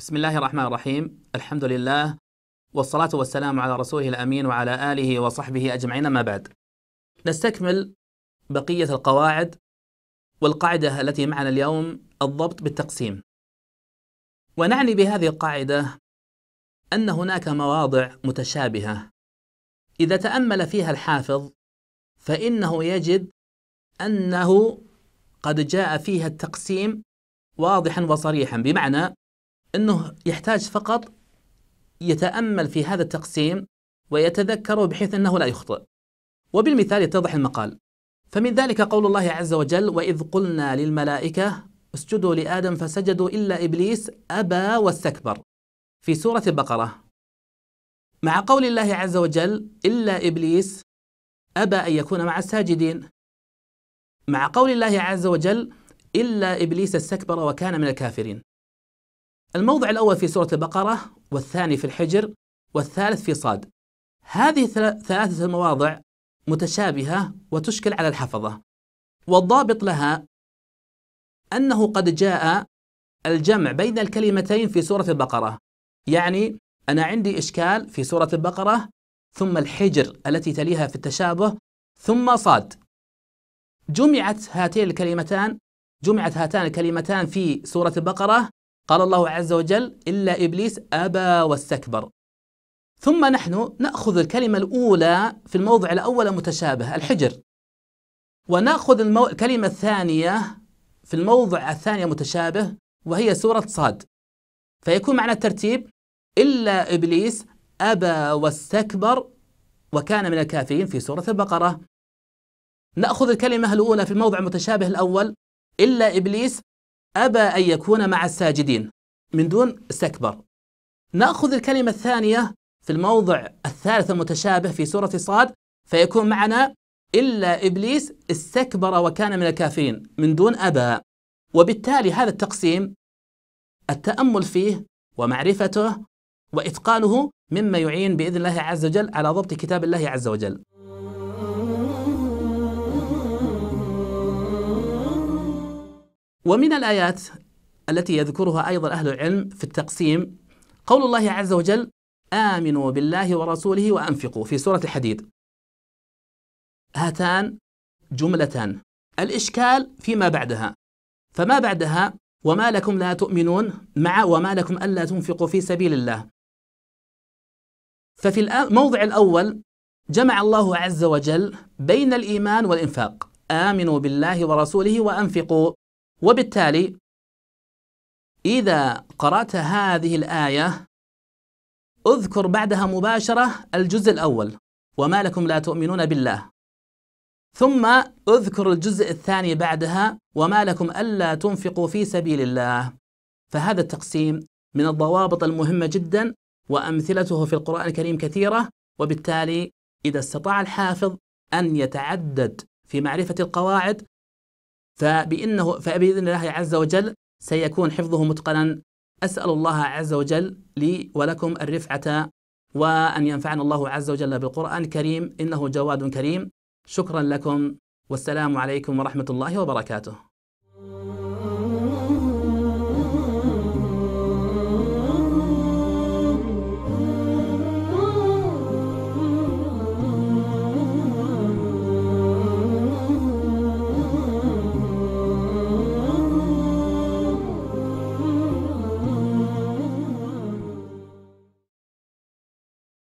بسم الله الرحمن الرحيم الحمد لله والصلاة والسلام على رسوله الأمين وعلى آله وصحبه أجمعين ما بعد نستكمل بقية القواعد والقاعدة التي معنا اليوم الضبط بالتقسيم ونعني بهذه القاعدة أن هناك مواضع متشابهة إذا تأمل فيها الحافظ فإنه يجد أنه قد جاء فيها التقسيم واضحا وصريحا بمعنى أنه يحتاج فقط يتأمل في هذا التقسيم ويتذكره بحيث أنه لا يخطئ وبالمثال يتضح المقال فمن ذلك قول الله عز وجل وإذ قلنا للملائكة اسجدوا لآدم فسجدوا إلا إبليس أبى واستكبر في سورة البقرة مع قول الله عز وجل إلا إبليس أبى أن يكون مع الساجدين مع قول الله عز وجل إلا إبليس استكبر وكان من الكافرين الموضع الأول في سورة البقرة والثاني في الحجر والثالث في صاد هذه ثلاثة المواضع متشابهة وتشكل على الحفظة والضابط لها أنه قد جاء الجمع بين الكلمتين في سورة البقرة يعني أنا عندي إشكال في سورة البقرة ثم الحجر التي تليها في التشابه ثم صاد جمعت هاتين الكلمتان جمعت هاتان الكلمتان في سورة البقرة قال الله عز وجل إلا إبليس أبى واستكبر ثم نحن نأخذ الكلمة الأولى في الموضع الأول متشابه الحجر ونأخذ المو... الكلمة الثانية في الموضع الثاني متشابه وهي سورة صاد فيكون معنى الترتيب إلا إبليس أبى واستكبر وكان من الكافرين في سورة البقرة نأخذ الكلمة الأولى في الموضع المتشابه الأول إلا إبليس أبى أن يكون مع الساجدين من دون استكبر نأخذ الكلمة الثانية في الموضع الثالث المتشابه في سورة صاد فيكون معنا إلا إبليس استكبر وكان من الكافرين من دون أبى وبالتالي هذا التقسيم التأمل فيه ومعرفته وإتقانه مما يعين بإذن الله عز وجل على ضبط كتاب الله عز وجل ومن الآيات التي يذكرها أيضا أهل العلم في التقسيم قول الله عز وجل آمنوا بالله ورسوله وأنفقوا في سورة الحديد هاتان جملتان الإشكال فيما بعدها فما بعدها وما لكم لا تؤمنون مع وما لكم ألا تنفقوا في سبيل الله ففي الموضع الأول جمع الله عز وجل بين الإيمان والإنفاق آمنوا بالله ورسوله وأنفقوا وبالتالي إذا قرأت هذه الآية اذكر بعدها مباشرة الجزء الأول وما لكم لا تؤمنون بالله ثم اذكر الجزء الثاني بعدها وما لكم ألا تنفقوا في سبيل الله فهذا التقسيم من الضوابط المهمة جدا وأمثلته في القرآن الكريم كثيرة وبالتالي إذا استطاع الحافظ أن يتعدد في معرفة القواعد فبإنه فبإذن الله عز وجل سيكون حفظه متقنا أسأل الله عز وجل لي ولكم الرفعة وأن ينفعنا الله عز وجل بالقرآن الكريم إنه جواد كريم شكرا لكم والسلام عليكم ورحمة الله وبركاته